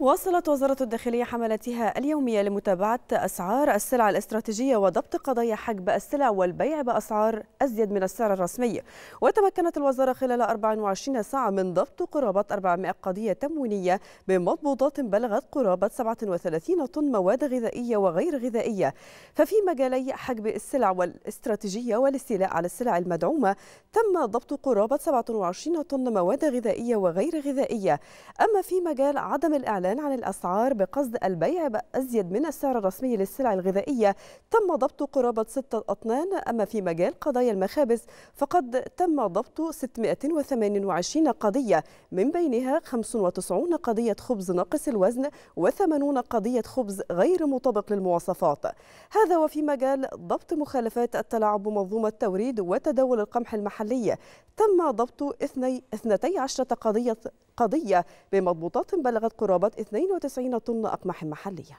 واصلت وزارة الداخلية حملتها اليومية لمتابعة أسعار السلع الاستراتيجية وضبط قضايا حجب السلع والبيع بأسعار أزيد من السعر الرسمي وتمكنت الوزارة خلال 24 ساعة من ضبط قرابة 400 قضية تموينية بمضبوطات بلغت قرابة 37 طن مواد غذائية وغير غذائية ففي مجالي حجب السلع والاستراتيجية والاستيلاء على السلع المدعومة تم ضبط قرابة 27 طن مواد غذائية وغير غذائية أما في مجال عدم الإعلام الإعلان عن الأسعار بقصد البيع أزيد من السعر الرسمي للسلع الغذائية تم ضبط قرابة ستة أطنان أما في مجال قضايا المخابز فقد تم ضبط 628 قضية من بينها 95 قضية خبز ناقص الوزن و80 قضية خبز غير مطابق للمواصفات هذا وفي مجال ضبط مخالفات التلاعب بمنظومة توريد وتداول القمح المحلي تم ضبط 12 قضية قضية بمضبوطات بلغت قرابة 92 طن أقمح محلية